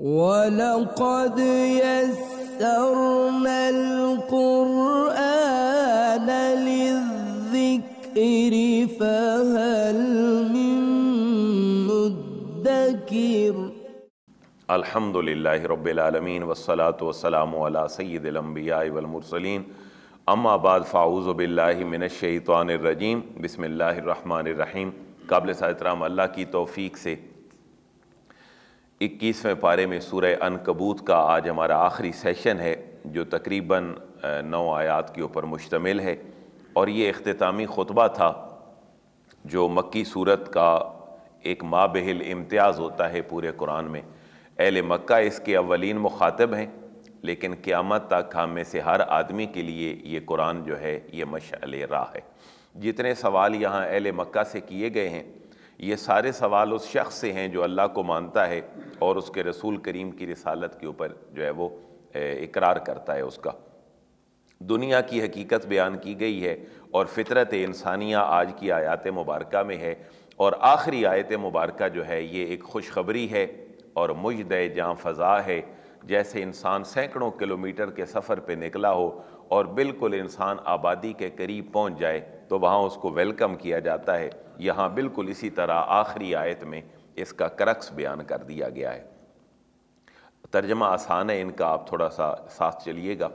ولقد يسرنا القرآن للذكر فهل من مدكر الحمد لله رب العالمين والصلاة والسلام على سيد الأنبياء والمرسلين अम्मा बाद फ़ाऊज़ बिल्लामिनशैतानरजीम बसमिल्लर रहीम काबिल साहतराम अल्लाह की तौफीक से इक्कीसवें पारे में सूर्य अनकबूत का आज हमारा आखिरी सेशन है जो तकरीबन नौ आयात के ऊपर मुश्तमिल है और ये अख्तामी खुतबा था जो मक्की सूरत का एक माबहल इम्तियाज़ होता है पूरे कुरान में एल मक्का इसके अवलिन मुखातब हैं लेकिन क़्यामत तक हम में से हर आदमी के लिए ये कुरान जो है ये मशाल राह है जितने सवाल यहाँ एल मक्का से किए गए हैं ये सारे सवाल उस शख्स से हैं जो अल्लाह को मानता है और उसके रसूल करीम की रसालत के ऊपर जो है वो इकरार करता है उसका दुनिया की हकीकत बयान की गई है और फितरत इंसानिया आज की आयात मुबारक में है और आखिरी आयत मुबारक जो है ये एक खुशखबरी है और मुजद जहाँ फ़ज़ा है जैसे इंसान सैकड़ों किलोमीटर के सफ़र पर निकला हो और बिल्कुल इंसान आबादी के करीब पहुँच जाए तो वहाँ उसको वेलकम किया जाता है यहाँ बिल्कुल इसी तरह आखिरी आयत में इसका करक्स बयान कर दिया गया है तर्जमा आसान है इनका आप थोड़ा सा साथ चलिएगा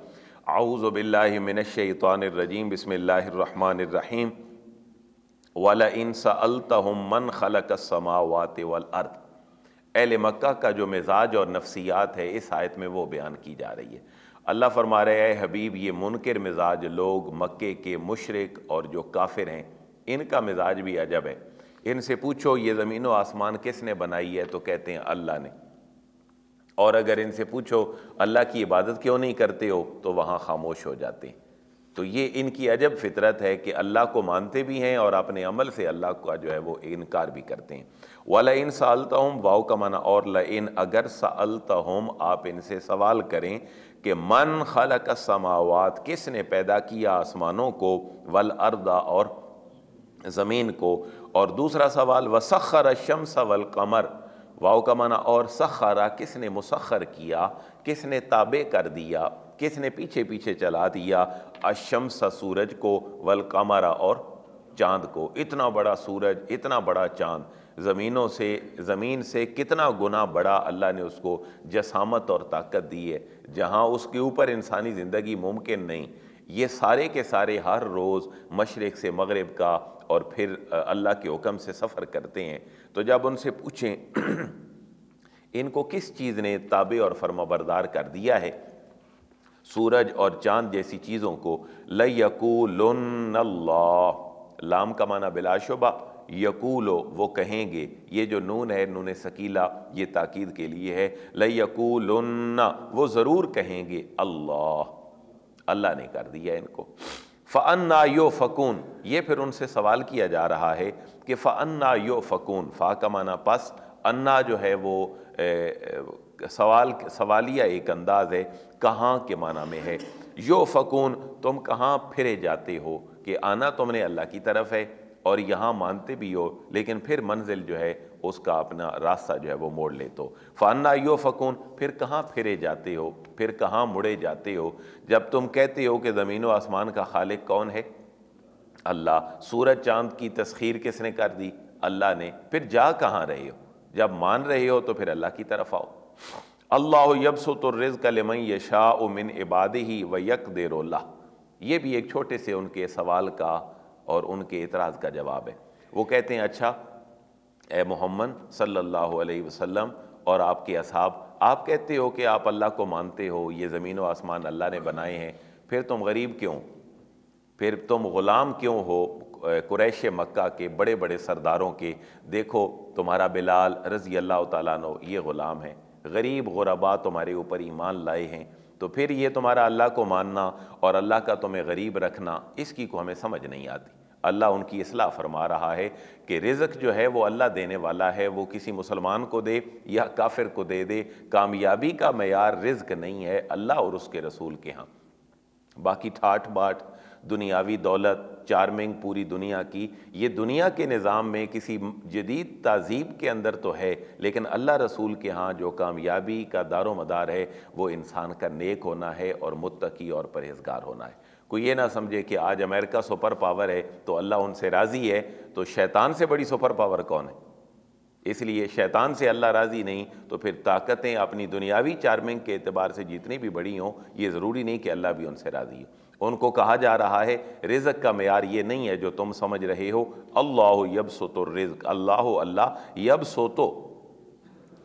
आउज़बिल्लिमिनशैतरजीम बसमीम वाला इन सल्तम मन खलक समावत वल अर्द अहल मक्का का जो मिजाज और नफसियात है इस आयत में वो बयान की जा रही है अल्लाह फरमा रहे हैं हबीब ये मुनकर मिजाज लोग मक्के के मुशरक और जो काफिर हैं इनका मिजाज भी अजब है इनसे पूछो ये ज़मीन व आसमान किसने बनाई है तो कहते हैं अल्लाह ने और अगर इनसे पूछो अल्लाह की इबादत क्यों नहीं करते हो तो वहाँ खामोश हो जाते हैं तो ये इनकी अजब फितरत है कि अल्लाह को मानते भी हैं और अपने अमल से अल्लाह का जो है वो इनकार भी करते हैं वाला इन सालता हम वाओ का माना और ल इन अगर सालता हम आप इनसे सवाल करें कि मन का समावत किसने पैदा किया आसमानों को वल अर्दा और ज़मीन को और दूसरा सवाल व सखर शमस वल कमर वाओ का माना और सखरा किसने मुसखर किया किसने ताबे कर दिया किसने पीछे पीछे चला दिया अशमसा सूरज को वल कमारा और चांद को इतना बड़ा सूरज इतना बड़ा चांद ज़मीनों से ज़मीन से कितना गुना बड़ा अल्लाह ने उसको जसामत और ताकत दी है जहाँ उसके ऊपर इंसानी ज़िंदगी मुमकिन नहीं ये सारे के सारे हर रोज़ मशरक़ से मगरब का और फिर अल्लाह के हुक्म से सफ़र करते हैं तो जब उनसे पूछें इनको किस चीज़ ने ताबे और फर्माबरदार कर दिया है सूरज और चांद जैसी चीज़ों को लयकूल्ला लाम का माना बिलाशुबा यकूलो वो कहेंगे ये जो नून है नून सकीला ये ताकीद के लिए है लयकूलन्ना वो ज़रूर कहेंगे अल्लाह अल्लाह ने कर दिया इनको फ़न्ना यो फ़कून ये फिर उनसे सवाल किया जा रहा है कि फ़न्ना यो फ़कून फ़ा का माना पस अन्ना जो है वो ए, ए, सवाल सवालिया एक अंदाज है कहाँ के माना में है यो फ़कून तुम कहाँ फिरे जाते हो कि आना तुमने अल्लाह की तरफ है और यहाँ मानते भी हो लेकिन फिर मंजिल जो है उसका अपना रास्ता जो है वो मोड़ ले तो फ़ाना यो फ़कून फिर कहाँ फिरे जाते हो फिर कहाँ मुड़े जाते हो जब तुम कहते हो कि ज़मीन व आसमान का खालिक कौन है अल्लाह सूरज चांद की तस्खीर किसने कर दी अल्लाह ने फिर जा कहाँ रहे हो जब मान रहे हो तो फिर अल्लाह की तरफ आओ अल्लाह यबसुतरज़ का लमई शाह मिन इबाद ही व यक देरोल्ला ये भी एक छोटे से उनके सवाल का और उनके इतराज़ का जवाब है वो कहते हैं अच्छा ए मोहम्मद सल्लल्लाहु अलैहि वसल्लम और आपके असाब आप कहते हो कि आप अल्लाह को मानते हो ये ज़मीन व आसमान अल्लाह ने बनाए हैं फिर तुम गरीब क्यों फिर तुम ग़ुलाम क्यों हो कुरैश मक्का के बड़े बड़े सरदारों के देखो तुम्हारा बिलाल रज़ी अल्लाह तु ये ग़ुलाम है गरीब गुरबा तुम्हारे ऊपर ईमान लाए हैं तो फिर ये तुम्हारा अल्लाह को मानना और अल्लाह का तुम्हें गरीब रखना इसकी को हमें समझ नहीं आती अल्लाह उनकी असलाह फरमा रहा है कि रिज़क जो है वो अल्लाह देने वाला है वो किसी मुसलमान को दे या काफिर को दे दे कामयाबी का मैार रिज़क नहीं है अल्लाह और उसके रसूल के यहाँ बाकी ठाठ बाट दुनियावी दौलत चार्मिंग पूरी दुनिया की ये दुनिया के निज़ाम में किसी जदीद तहज़ीब के अंदर तो है लेकिन अल्लाह रसूल के यहाँ जो कामयाबी का दारो मदार है वो इंसान का नेक होना है और मुतकी और परहेजगार होना है कोई ये ना समझे कि आज अमेरिका सुपर पावर है तो अल्लाह उनसे राज़ी है तो शैतान से बड़ी सुपर पावर कौन है इसलिए शैतान से अल्लाह राज़ी नहीं तो फिर ताकतें अपनी दुनियावी चार्मिंग के अतबार से जितनी भी बड़ी हों ये ज़रूरी नहीं कि अल्लाह भी उनसे राज़ी हो उनको कहा जा रहा है रिज़क का मैार ये नहीं है जो तुम समझ रहे हो अल्लाह यब सो तो रिज़क अल्लाह अल्लाह यब सो तो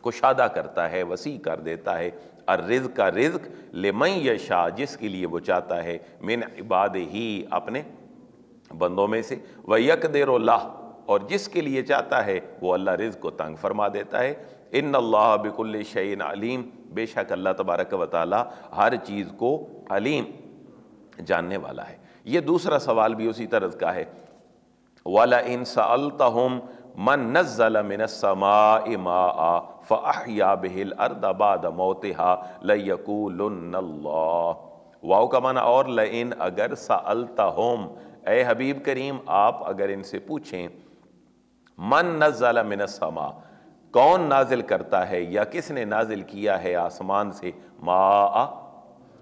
कुशादा करता है वसी कर देता है और रिज़ का रिज़क लेमई यशा जिसके लिए वो चाहता है मिन इबाद ही अपने बंदों में से व यक देर और जिसके लिए चाहता है वो अल्लाह रिज़ को तंग फरमा देता है इन अल्लाह बिकुल शैन अलीम बेशक अल्लाह तबारक व हर चीज़ को अलीम जानने वाला है ये दूसरा सवाल भी उसी तरह का है वाला इन सलतम मन नज़ल मिनसमा इमा फ़ाहिया बिहिल अर्दबाद मोतहा लयकूल्ला वाओ का माना और लइन अगर सलता होम ए हबीब करीम आप अगर इनसे पूछें मन नज़ल मिनसमा कौन नाजिल करता है या किसने नाजिल किया है आसमान से मा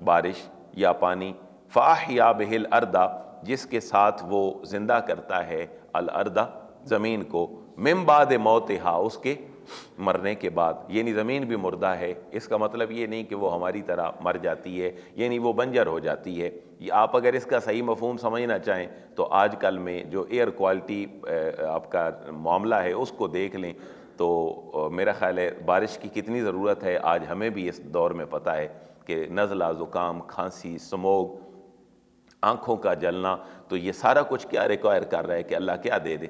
बारिश या पानी फ़ाहिया बहिल अरदा जिसके साथ वो ज़िंदा करता है अल अर्दा ज़मीन को ममबाद मौत हा उसके मरने के बाद यानी ज़मीन भी मुर्दा है इसका मतलब ये नहीं कि वो हमारी तरह मर जाती है यानी वो बंजर हो जाती है ये आप अगर इसका सही मफहम समझना चाहें तो आजकल में जो एयर क्वालिटी आपका मामला है उसको देख लें तो मेरा ख़्याल है बारिश की कितनी ज़रूरत है आज हमें भी इस दौर में पता है कि नज़ला ज़ुकाम खांसी स्मोग आंखों का जलना तो ये सारा कुछ क्या रिक्वायर कर रहा है कि अल्लाह क्या दे दे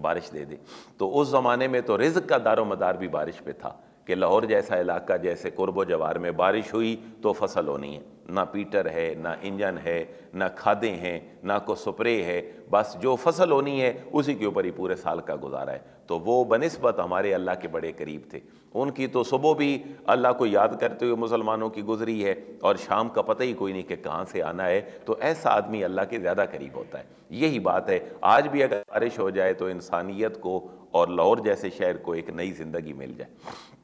बारिश दे दे तो उस ज़माने में तो रिज्क का दारो मदार भी बारिश पे था कि लाहौर जैसा इलाका जैसे कुरबो जवार में बारिश हुई तो फसल होनी है ना पीटर है ना इंजन है ना खादें हैं ना को स्प्रे है बस जो फसल होनी है उसी के ऊपर ही पूरे साल का गुजारा है तो वो बनस्बत हमारे अल्लाह के बड़े करीब थे उनकी तो सुबह भी अल्लाह को याद करते हुए मुसलमानों की गुजरी है और शाम का पता ही कोई नहीं कि कहाँ से आना है तो ऐसा आदमी अल्लाह के ज़्यादा करीब होता है यही बात है आज भी अगर बारिश हो जाए तो इंसानियत को और लाहौर जैसे शहर को एक नई ज़िंदगी मिल जाए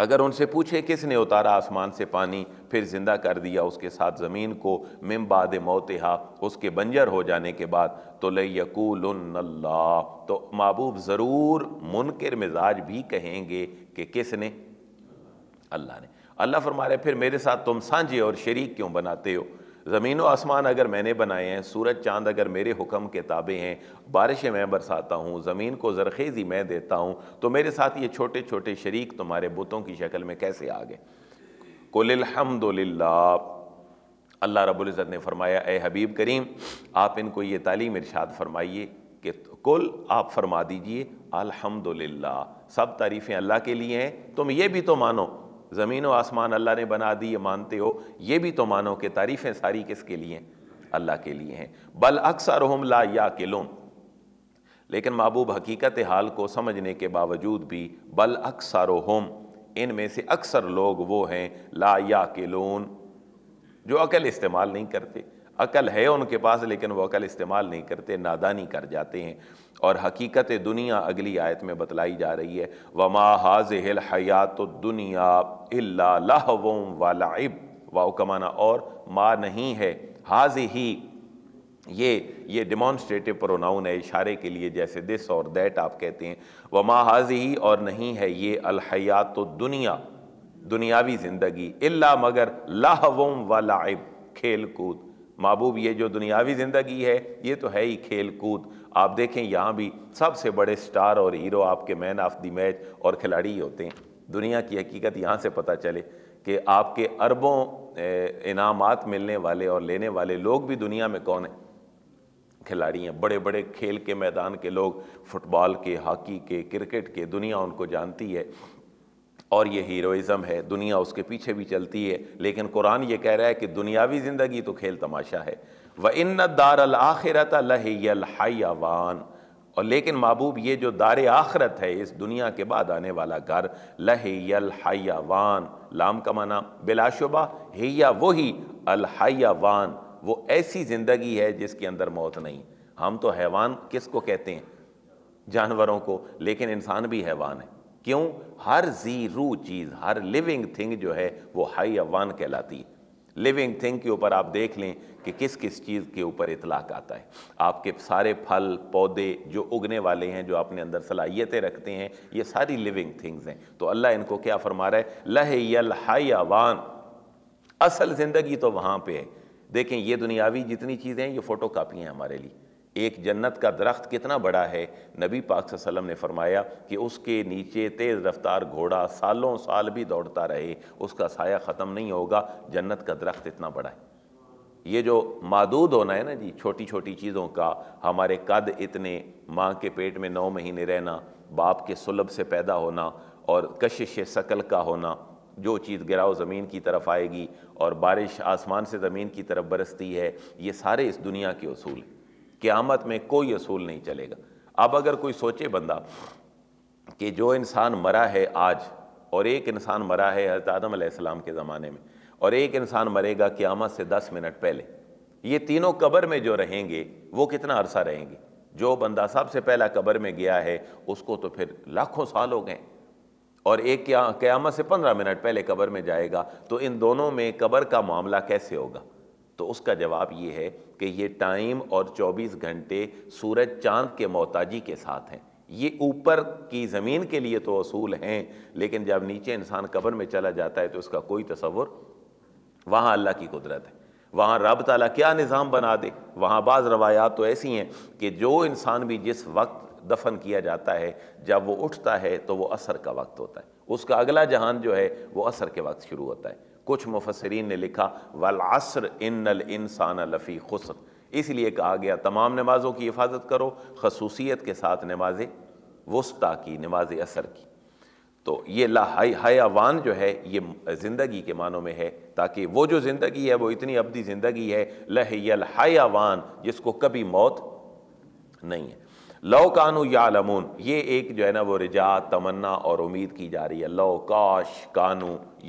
अगर उनसे पूछे किसने उतारा आसमान से पानी फिर ज़िंदा कर दिया उसके साथ ज़मीन को मिम बाद मोतहा उसके बंजर हो जाने के बाद तो लकूल तो महबूब ज़रूर मुनकर मिजाज भी कहेंगे कि किसने अल्लाह ने अल्लाह फरमारे फिर मेरे साथ तुम सांझे और शरीक क्यों बनाते हो ज़मीन व आसमान अगर मैंने बनाए हैं सूरज चांद अगर मेरे हुक्म के ताबे हैं बारिशें मैं बरसाता हूँ ज़मीन को जरखेज़ी मैं देता हूँ तो मेरे साथ ये छोटे छोटे शरीक तुम्हारे बुतों की शक्ल में कैसे आ गए कोलहमदुल्ला अल्लाह रबुल्ज़त ने फरमाया ए हबीब करीम आप इनको ये तालीम इरशाद फरमाइए कि कुल आप फरमा दीजिए अल्हम्दुलिल्लाह सब तारीफ़ें अल्लाह के लिए हैं तुम ये भी तो मानो ज़मीन व आसमान अल्लाह ने बना दी ये मानते हो ये भी तो मानो कि तारीफ़ें सारी किसके लिए अल्लाह के लिए हैं बल अक्सर हम ला या किलोम लेकिन महबूब हकीकत हाल को समझने के बावजूद भी बल अक्सर हम इन में से अक्सर लोग वो हैं ला या किलोन जो अकल इस्तेमाल नहीं करते अकल है उनके पास लेकिन वो अकल इस्तेमाल नहीं करते नादानी कर जाते हैं और हकीकत दुनिया अगली आयत में बतलाई जा रही है वमा हाज हिल हयात दुनिया लाहवम वालाइब वाओ कमाना और माँ नहीं है हाज ही ये ये डिमॉन्स्ट्रेटिव प्रोनाउन है इशारे के लिए जैसे दिस और दैट आप कहते हैं वमा हाज ही और नहीं है ये अलहयात दुनिया दुनियावी ज़िंदगी इल्ला मगर लाहवम वालाइब खेल कूद महबूब ये जो दुनियावी ज़िंदगी है ये तो है ही खेल कूद आप देखें यहाँ भी सबसे बड़े स्टार और हीरो आपके मैन ऑफ द मैच और खिलाड़ी ही होते हैं दुनिया की हकीकत यहाँ से पता चले कि आपके अरबों इनामात मिलने वाले और लेने वाले लोग भी दुनिया में कौन हैं खिलाड़ी हैं बड़े बड़े खेल के मैदान के लोग फुटबॉल के हॉकी के क्रिकेट के दुनिया उनको जानती है और ये हीरोइज़म है दुनिया उसके पीछे भी चलती है लेकिन कुरान ये कह रहा है कि दुनियावी ज़िंदगी तो खेल तमाशा है व इन दारल आखिरत लहयावान और लेकिन महबूब ये जो दार आखरत है इस दुनिया के बाद आने वाला घर लहयावान लाम का माना बिलाशुबा हैया वही अलहयावान वो ऐसी ज़िंदगी है जिसके अंदर मौत नहीं हम तो हैवान किसको कहते हैं जानवरों को लेकिन इंसान भी हैवान है क्यों हर जीरू चीज़ हर लिविंग थिंग जो है वो हाई अवान कहलाती है लिविंग थिंग के ऊपर आप देख लें कि किस किस चीज़ के ऊपर इतलाक आता है आपके सारे फल पौधे जो उगने वाले हैं जो अपने अंदर सलाहियतें रखते हैं ये सारी लिविंग थिंग्स हैं तो अल्लाह इनको क्या फरमा रहा है लह अवान असल ज़िंदगी तो वहाँ पे है देखें ये दुनियावी जितनी चीज़ें हैं ये फ़ोटो कापियाँ हैं हमारे लिए एक जन्नत का दरख्त कितना बड़ा है नबी पाक सल्लम ने फरमाया कि उसके नीचे तेज़ रफ्तार घोड़ा सालों साल भी दौड़ता रहे उसका साया ख़त्म नहीं होगा जन्नत का दरख्त इतना बड़ा है ये जो मादूद होना है ना जी छोटी छोटी चीज़ों का हमारे कद इतने माँ के पेट में नौ महीने रहना बाप के सुलभ से पैदा होना और कशिश शकल का होना जो चीज़ गिराव ज़मीन की तरफ आएगी और बारिश आसमान से ज़मीन की तरफ बरसती है ये सारे इस दुनिया के असूल हैं क़्यामत में कोई असूल नहीं चलेगा अब अगर कोई सोचे बंदा कि जो इंसान मरा है आज और एक इंसान मरा है हजरत आदम के ज़माने में और एक इंसान मरेगा क़्यामत से दस मिनट पहले ये तीनों कब्र में जो रहेंगे वो कितना अरसा रहेंगे जो बंदा सबसे पहला कब्र में गया है उसको तो फिर लाखों साल हो गए और एक क्या क़्यामत से पंद्रह मिनट पहले कब्र में जाएगा तो इन दोनों में कब्र का मामला कैसे होगा तो उसका जवाब ये है कि ये टाइम और 24 घंटे सूरज चांद के मोहताजी के साथ हैं ये ऊपर की ज़मीन के लिए तो असूल हैं लेकिन जब नीचे इंसान कब्र में चला जाता है तो इसका कोई तस्वुर वहाँ अल्लाह की कुदरत है वहाँ रब तला क्या निज़ाम बना दे वहाँ बाज़ रवायात तो ऐसी हैं कि जो इंसान भी जिस वक्त दफन किया जाता है जब वो उठता है तो वो असर का वक्त होता है उसका अगला जहान जो है वो असर के वक्त शुरू होता है कुछ मुफसरीन ने लिखा वल असर इन इंसान लफ़ी खुसर इसलिए कहा गया तमाम नमाज़ों की हिफाजत करो खसूसियत के साथ नमाज वस्ता की नमाज असर की तो ये ला हयावान जो है ये ज़िंदगी के मानों में है ताकि वो जो ज़िंदगी है वो इतनी अबदी ज़िंदगी है लहयल हयावान जिसको कभी मौत नहीं है कानु या लमून ये एक जो है ना वो रिजा तमन्ना और उम्मीद की जा रही है लौ काश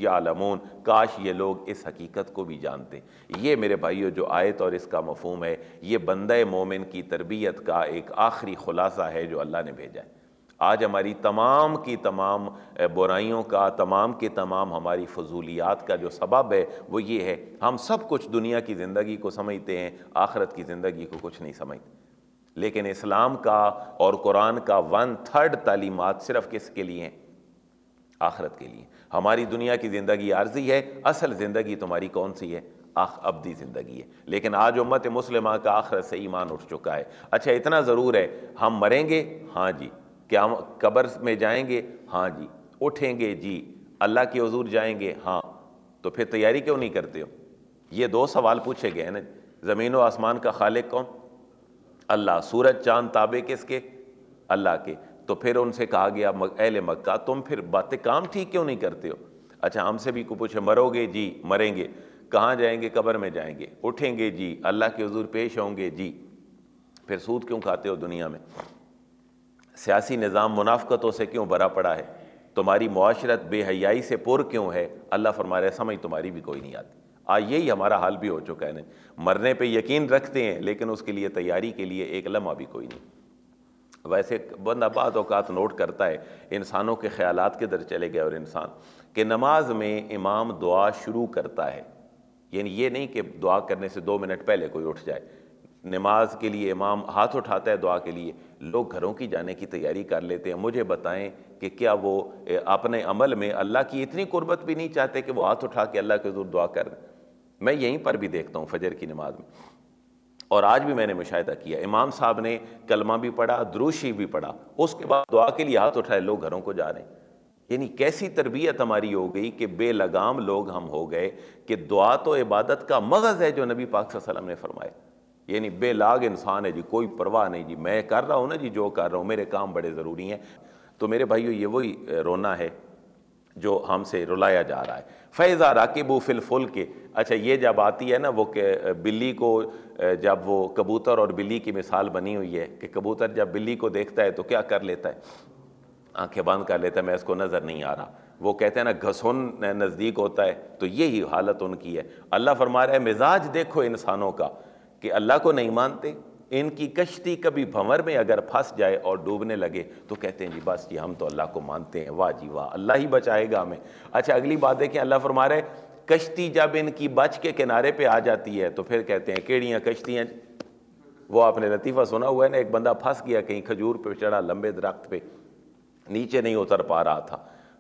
या लमून काश ये लोग इस हकीकत को भी जानते ये मेरे भाइयों जो आयत और इसका मफहम है ये बंद मोमिन की तरबियत का एक आखिरी खुलासा है जो अल्लाह ने भेजा है आज हमारी तमाम की तमाम बुराइयों का तमाम के तमाम हमारी फजूलियात का जो सबब है वो ये है हम सब कुछ दुनिया की ज़िंदगी को समझते हैं आखरत की ज़िंदगी को कुछ नहीं समझते लेकिन इस्लाम का और कुरान का वन थर्ड तालीमत सिर्फ किसके लिए हैं आखरत के लिए हमारी दुनिया की ज़िंदगी आर्जी है असल ज़िंदगी तुम्हारी कौन सी है आख अबदी ज़िंदगी है लेकिन आज उम्मत मुस्लिम का आखरत से ईमान उठ चुका है अच्छा इतना ज़रूर है हम मरेंगे हाँ जी क्या कब्र में जाएंगे हाँ जी उठेंगे जी अल्लाह के हजूर जाएंगे हाँ तो फिर तैयारी क्यों नहीं करते हो ये दो सवाल पूछे गए हैं ना ज़मीन व आसमान का खालिक कौन अल्लाह सूरज चांद ताबे किसके अल्लाह के तो फिर उनसे कहा गया अहल मक्का तुम फिर बातें काम ठीक क्यों नहीं करते हो अच्छा हमसे भी को पूछे मरोगे जी मरेंगे कहाँ जाएंगे कब्र में जाएंगे उठेंगे जी अल्लाह के हजूर पेश होंगे जी फिर सूद क्यों खाते हो दुनिया में सियासी निज़ाम मुनाफ़तों से क्यों भरा पड़ा है तुम्हारी मुआशरत बेहयाई से पुर क्यों है अल्लाह फरमा रहे समझ तुम्हारी भी कोई नहीं आती आज यही हमारा हाल भी हो चुका है मरने पे यकीन रखते हैं लेकिन उसके लिए तैयारी के लिए एक लम्हा भी कोई नहीं वैसे बंदा बाद अवकात नोट करता है इंसानों के ख्याल के दर चले गए और इंसान कि नमाज में इमाम दुआ शुरू करता है यानी ये नहीं कि दुआ करने से दो मिनट पहले कोई उठ जाए नमाज के लिए इमाम हाथ उठाता है दुआ के लिए लोग घरों की जाने की तैयारी कर लेते हैं मुझे बताएं कि क्या वो अपने अमल में अल्लाह की इतनी कुर्बत भी नहीं चाहते कि वो हाथ उठा के अल्लाह के दूर दुआ कर मैं यहीं पर भी देखता हूँ फजर की नमाज में और आज भी मैंने मुशाह किया इमाम साहब ने कलमा भी पढ़ा द्रोशी भी पढ़ा उसके बाद दुआ के लिए हाथ उठाए लोग घरों को जा रहे हैं यानी कैसी तरबियत हमारी हो गई कि बेलगाम लोग हम हो गए कि दुआ तो इबादत का मगज़ है जो नबी पाक सल्लम ने फरमाया यानी बेलाग इंसान है जी कोई परवाह नहीं जी मैं कर रहा हूँ ना जी जो कर रहा हूँ मेरे काम बड़े ज़रूरी हैं तो मेरे भाइयों ये वही रोना है जो हमसे रुलाया जा रहा है फैज़ा राकिबू फुल के अच्छा ये जब आती है ना वो बिल्ली को जब वो कबूतर और बिल्ली की मिसाल बनी हुई है कि कबूतर जब बिल्ली को देखता है तो क्या कर लेता है आंखें बंद कर लेता है मैं इसको नज़र नहीं आ रहा वो कहते हैं ना घसुन नज़दीक होता है तो यही हालत उनकी है अल्लाह फरमा रहा है मिजाज देखो इंसानों का कि अल्लाह को नहीं मानते इनकी कश्ती कभी भंवर में अगर फंस जाए और डूबने लगे तो कहते हैं जी बस जी हम तो अल्लाह को मानते हैं वाह जी वाह अल्लाह ही बचाएगा हमें अच्छा अगली बात देखें अल्लाह फरमा रहे कश्ती जब इनकी बच के किनारे पे आ जाती है तो फिर कहते हैं केड़ियाँ कश्तियाँ वो आपने लतीफ़ा सुना हुआ है ना एक बंदा फंस गया कहीं खजूर पे चढ़ा लंबे दरख्त पे नीचे नहीं उतर पा रहा था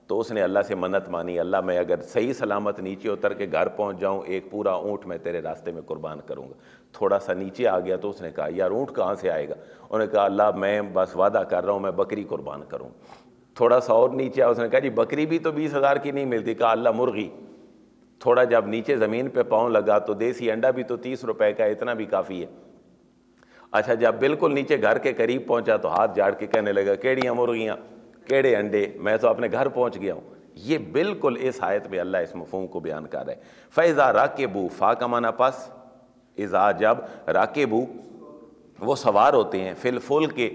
तो उसने अल्लाह से मन्नत मानी अल्लाह मैं अगर सही सलामत नीचे उतर के घर पहुंच जाऊं एक पूरा ऊँट मैं तेरे रास्ते में कुर्बान करूंगा थोड़ा सा नीचे आ गया तो उसने कहा यार ऊँट कहाँ से आएगा उन्होंने कहा अल्लाह मैं बस वादा कर रहा हूँ मैं बकरी कुर्बान करूँ थोड़ा सा और नीचे आया उसने कहा जी बकरी भी तो बीस हज़ार की नहीं मिलती कहा अल्लाह मुर्गी थोड़ा जब नीचे ज़मीन पर पाँव लगा तो देसी अंडा भी तो तीस रुपए का इतना भी काफ़ी है अच्छा जब बिल्कुल नीचे घर के करीब पहुँचा तो हाथ झाड़ के कहने लगा केड़ियाँ मुर्गियाँ केड़े अंडे मैं तो अपने घर पहुँच गया हूँ ये बिल्कुल इस आयत में अल्लाह इस मफहम को बयान कर रहे फैज़ा राकेबू फ़ा का माना पास इज़ा जब राकेबू वो सवार होते हैं फिलफुल के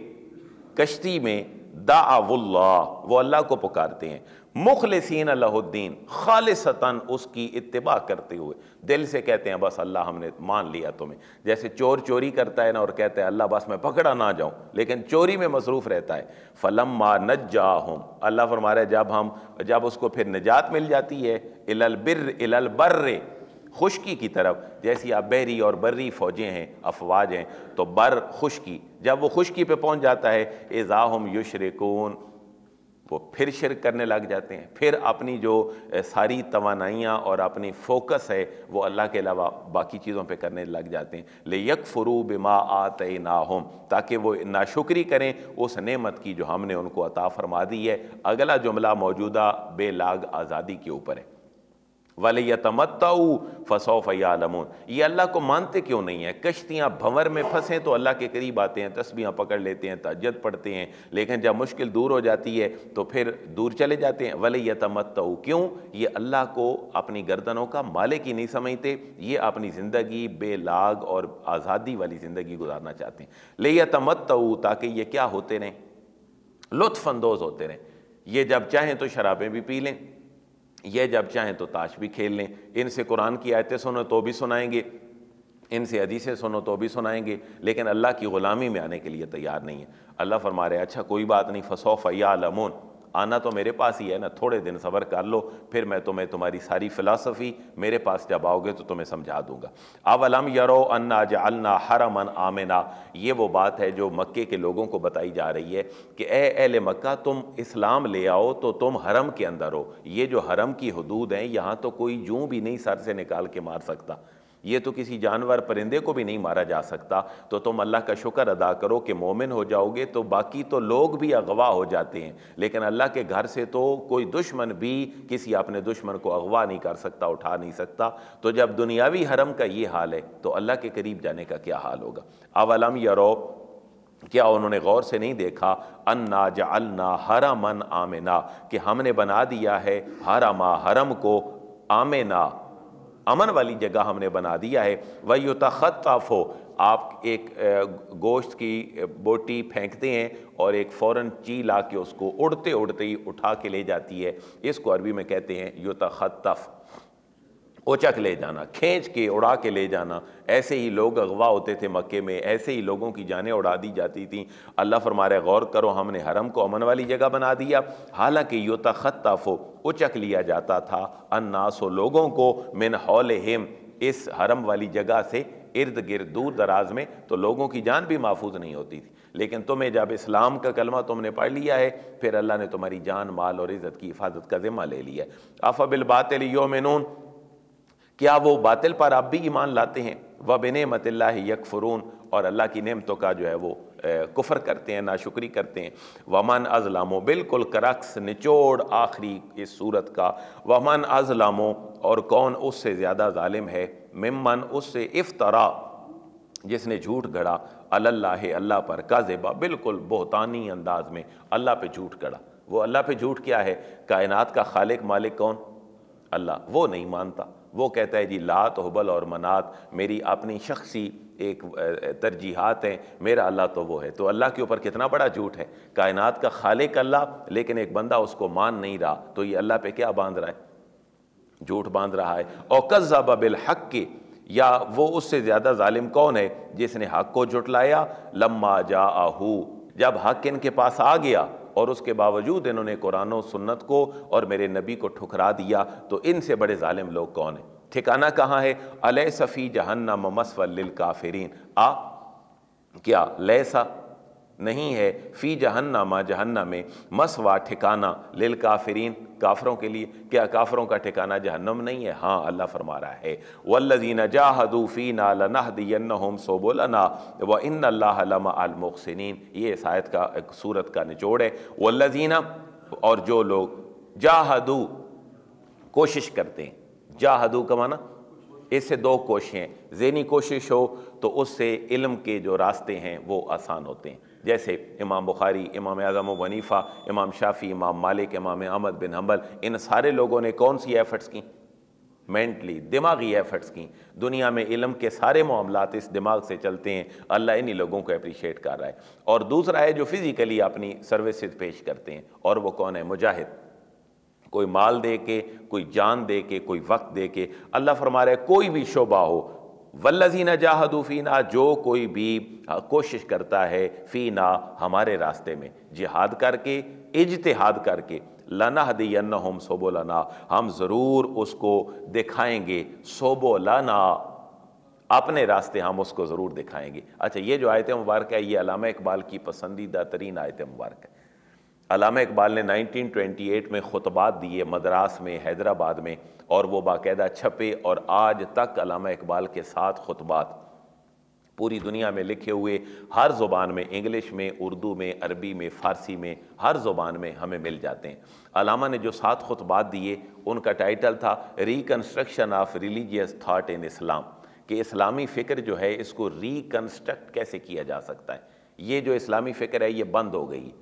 कश्ती में दावल्ला वो अल्लाह को पुकारते हैं मुखलसिन अल्लाहुद्दीन खालसता उसकी इतबा करते हुए दिल से कहते हैं बस अल्लाह हमने मान लिया तुम्हें जैसे चोर चोरी करता है ना और कहते हैं अल्लाह बस मैं पकड़ा ना जाऊं लेकिन चोरी में मसरूफ़ रहता है फ़लम मा जा हम अल्लाह फरमा जब हम जब उसको फिर निजात मिल जाती है इलल बिर इलल बर्रे खुशकी की तरफ जैसी आप बहरी और बर्री फ़ौजें हैं अफवाज हैं तो बर खुशकी जब वो खुशकी पे पहुंच जाता है एज़ाहम युशरकून वो फिर शिरक करने लग जाते हैं फिर अपनी जो सारी तोानाइयाँ और अपनी फोकस है वो अल्लाह के अलावा बाकी चीज़ों पे करने लग जाते हैं ले यक फ़रू बिमा आत ना हम ताकि वो नाशुक्री करें उस नेमत की जो हमने उनको अता फरमा दी है अगला जुमला मौजूदा बेलाग आज़ादी के ऊपर है वाले यतमत्ताऊ फसौ यालमून ये अल्लाह को मानते क्यों नहीं है कश्तियाँ भंवर में फंसें तो अल्लाह के करीब आते हैं तस्बियाँ पकड़ लेते हैं तजद पढ़ते हैं लेकिन जब मुश्किल दूर हो जाती है तो फिर दूर चले जाते हैं वाले यतमत्ताऊ क्यों ये अल्लाह को अपनी गर्दनों का मालिक ही नहीं समझते ये अपनी ज़िंदगी बेलाग और आज़ादी वाली ज़िंदगी गुजारना चाहते हैं ले यतमत्ताऊ ताकि ये क्या होते रहें अंदोज़ होते रहें ये जब चाहें तो शराबें भी पी लें ये जब चाहें तो ताश भी खेल लें इनसे कुरान की आयतें सुनो तो भी सुनाएंगे इनसे अदीसें सुनो तो भी सुनाएंगे लेकिन अल्लाह की ग़ुलामी में आने के लिए तैयार नहीं है अल्लाह फरमा रहे अच्छा कोई बात नहीं फ़सोफ या लमोन आना तो मेरे पास ही है ना थोड़े दिन सबर कर लो फिर मैं तुम्हें तुम्हारी सारी फ़िलासफ़ी मेरे पास जब आओगे तो तुम्हें समझा दूंगा अवलम यरो अन्ना हर अमन आमिना ये वो बात है जो मक्के के लोगों को बताई जा रही है कि ए अहल मक्का तुम इस्लाम ले आओ तो तुम हरम के अंदर हो ये जो हरम की हदूद हैं यहाँ तो कोई जूँ भी नहीं सर से निकाल के मार सकता ये तो किसी जानवर परिंदे को भी नहीं मारा जा सकता तो तुम अल्लाह का शुक्र अदा करो कि मोमिन हो जाओगे तो बाकी तो लोग भी अगवा हो जाते हैं लेकिन अल्लाह के घर से तो कोई दुश्मन भी किसी अपने दुश्मन को अगवा नहीं कर सकता उठा नहीं सकता तो जब दुनियावी हरम का ये हाल है तो अल्लाह के करीब जाने का क्या हाल होगा अवलम यरो क्या उन्होंने गौर से नहीं देखा अन्ना जल्ना हरमन आमिना कि हमने बना दिया है हरमा हरम को आमिना अमन वाली जगह हमने बना दिया है वह युतखताफ हो आप एक गोश्त की बोटी फेंकते हैं और एक फ़ौर चील आके उसको उड़ते उड़ते ही उठा के ले जाती है इसको अरबी में कहते हैं युतखतफ़ ओचक ले जाना खींच के उड़ा के ले जाना ऐसे ही लोग अगवा होते थे मक्के में ऐसे ही लोगों की जानें उड़ा दी जाती थीं अल्लाह फरमारे गौर करो हमने हरम को अमन वाली जगह बना दिया हालांकि यूत ख़त्ताफ़ो उचक लिया जाता था अन्नासो लोगों को मिन हौले हिम इस हरम वाली जगह से इर्द गिर्द दूर दराज में तो लोगों की जान भी महफूज नहीं होती थी लेकिन तुम्हें जब इस्लाम का कलमा तुमने पढ़ लिया है फिर अल्लाह ने तुम्हारी जान माल और इज़्ज़त की हिफाजत का ज़िम्मा ले लिया है बातिल योमिनून क्या वो बातिल पर आप भी ईमान लाते हैं व बिन मतल्ला यकफरून और अल्लाह की नमतों का जो है वो कुफ़र करते हैं नाशुक्री करते हैं वमन अजलामो बिल्कुल करक्स निचोड़ आखिरी इस सूरत का वमन अजलामो और कौन उससे ज़्यादा ालिम है मिमन उससे इफ्तरा जिसने झूठ गढ़ा अल्लाह अल्लाह पर काजेबा बिल्कुल बहतानी अंदाज में अल्लाह पे झूठ गढ़ा वो अल्लाह पे झूठ क्या है कायनात का खालिक मालिक कौन अल्लाह वो नहीं मानता वो कहता है जी लात हबल और मनात मेरी अपनी शख्सी एक तरजीहत हैं मेरा अल्लाह तो वो है तो अल्लाह के ऊपर कितना बड़ा झूठ है कायनात का खालिक अल्लाह लेकिन एक बंदा उसको मान नहीं रहा तो ये अल्लाह पे क्या बांध रहा है झूठ बांध रहा है और कज्जा बिल हक के या वो उससे ज़्यादा ालिम कौन है जिसने हक को जुटलाया लम्मा जा आहू जब हक इनके पास आ गया और उसके बावजूद इन्होंने कुरान और सुन्नत को और मेरे नबी को ठुकरा दिया तो इनसे बड़े ालिम लोग कौन हैं ठिकाना कहाँ है अल सफ़ी जहन्ना मसफ़ल काफरीन आ क्या लैसा नहीं है फ़ी जहन्नामा जहन्ना में मसवा ठिकाना लिल काफरीन काफरों के लिए क्या काफरों का ठिकाना जहन्नम नहीं है हाँ अल्लाह फरमा रहा है वल्लजीन जाहदूफ़ी नालनादियन होम सोबोलना व इन अल्लामसिन ये इस आयत का एक सूरत का निचोड़ है वल्लजीना और जो लोग जाहदू कोशिश करते हैं जाहदू का माना इससे दो कोशें जहनी कोशिश हो तो उससे इल्म के जो रास्ते हैं वो आसान होते हैं जैसे इमाम बुखारी इमाम आज़म वनीफ़ा इमाम शाफ़ी इमाम मालिक इमाम अहमद बिन हम्बल इन सारे लोगों ने कौन सी एफ़र्ट्स की मैंटली दिमागी एफ़र्ट्स की दुनिया में इलम के सारे मामला इस दिमाग से चलते हैं अल्लाह इन्हीं लोगों को अप्रीशिएट कर रहा है और दूसरा है जो फ़िज़िकली अपनी सर्विस पेश करते हैं और वो कौन है मुजाहिद कोई माल दे के कोई जान दे के कोई वक्त दे के अल्लाह फरमा रहे कोई भी शोबा हो वल्लजीना फीना जो कोई भी कोशिश करता है फ़ीना हमारे रास्ते में जिहाद करके इजतहाद करके लना हदयन हम सोबो लना हम ज़रूर उसको दिखाएंगे सोबो लना अपने रास्ते हम उसको ज़रूर दिखाएंगे अच्छा ये जो आयत मुबारक है ये अलामा इकबाल की पसंदीदा तरीन आयत मुबारक है अलामा इकबाल ने 1928 में ख़ुतबात दिए मद्रास में हैदराबाद में और वो बाकायदा छपे और आज तक अलामा इकबाल के साथ ख़ुतबात पूरी दुनिया में लिखे हुए हर ज़ुबान में इंग्लिश में उर्दू में अरबी में फ़ारसी में हर ज़ुबान में हमें मिल जाते हैं अलामा ने जो सात खुतबात दिए उनका टाइटल था reconstruction of religious thought in Islam कि इस्लामी फ़िक्र जो है इसको रिकन्स्ट्रक्ट कैसे किया जा सकता है ये जो इस्लामी फ़िक्र है ये बंद हो गई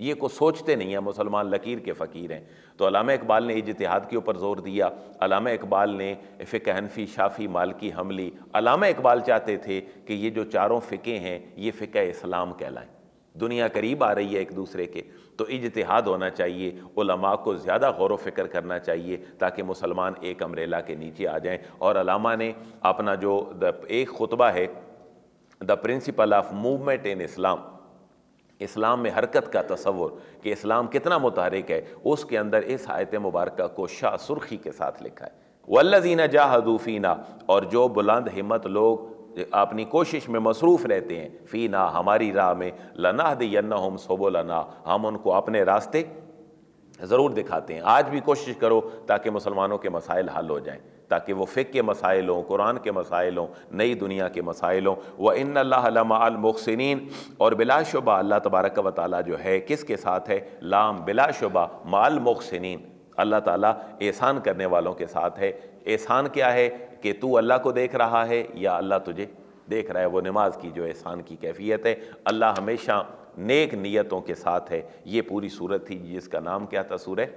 ये को सोचते नहीं हैं मुसलमान लकीर के फ़कीर हैं तो अलामा इकबाल ने इजतहाद के ऊपर ज़ोर दिया अलामा इकबाल ने फ़िक हनफी शाफ़ी मालकी हमली अलामा इकबाल चाहते थे कि ये जो चारों फ़िके हैं ये फ़िका इस्लाम कहलाएँ दुनिया करीब आ रही है एक दूसरे के तो इजतहाद होना चाहिए उलमा को ज़्यादा गौर वफ़िक्र करना चाहिए ताकि मुसलमान एक अमरेला के नीचे आ जाएँ और अलामा ने अपना जो एक खुतबा है the principle of movement in Islam Islam में हरकत का तस्वुर कि इस्लाम कितना मुतहरक है उसके अंदर इस आयत मुबारक को शाह सुर्खी के साथ लिखा है वल्लजीना जाहदूफ़ीना और जो बुलंद हिम्मत लोग अपनी कोशिश में मसरूफ़ रहते हैं फ़ीना हमारी राह में लना दे हम सोबो लना हम उनको अपने रास्ते ज़रूर दिखाते हैं आज भी कोशिश करो ताकि मुसलमानों के मसाइल हल हो जाएँ ताकि वो फ़िक के मसाइल हों कुरान के मसाइल हों नई दुनिया के मसाइल हों व इन लामसिन और शुबा अल्लाह तबारक व ताली जो है के साथ है लाम बिला माल मालमोसिन अल्लाह ताली एहसान करने वालों के साथ है एहसान क्या है कि तू अल्लाह को देख रहा है या अल्लाह तुझे देख रहा है वो नमाज की जो एहसान की कैफियत है अल्लाह हमेशा नेक नियतों के साथ है ये पूरी सूरत थी जिसका नाम क्या था सूरह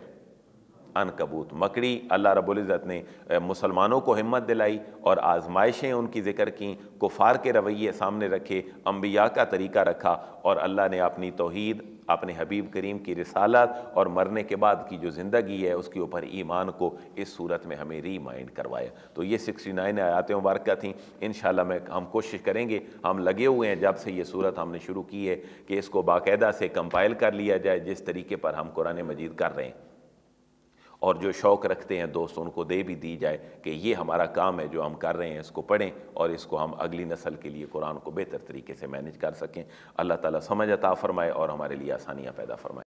अनकबूत मकड़ी अल्लाह रबुल्ज़त ने मुसलमानों को हिम्मत दिलाई और आजमाइशें उनकी ज़िक्र कं कुफ़ार के रवैये सामने रखे अम्बिया का तरीका रखा और अल्लाह ने अपनी तोहद आपने हबीब करीम की रिसालत और मरने के बाद की जो ज़िंदगी है उसके ऊपर ईमान को इस सूरत में हमें रीमाइंड करवाया तो ये सिक्सटी नाइन आयात मुबारक थी इन मैं हम कोशिश करेंगे हम लगे हुए हैं जब से ये सूरत हमने शुरू की है कि इसको बाकायदा से कंपाइल कर लिया जाए जिस तरीके पर हम कुरान मजीद कर रहे हैं और जो शौक़ रखते हैं दोस्त उनको दे भी दी जाए कि ये हमारा काम है जो हम कर रहे हैं इसको पढ़ें और इसको हम अगली नस्ल के लिए कुरान को बेहतर तरीके से मैनेज कर सकें अल्लाह ताला समझ अता फ़रमाए और हमारे लिए आसानियाँ पैदा फरमाए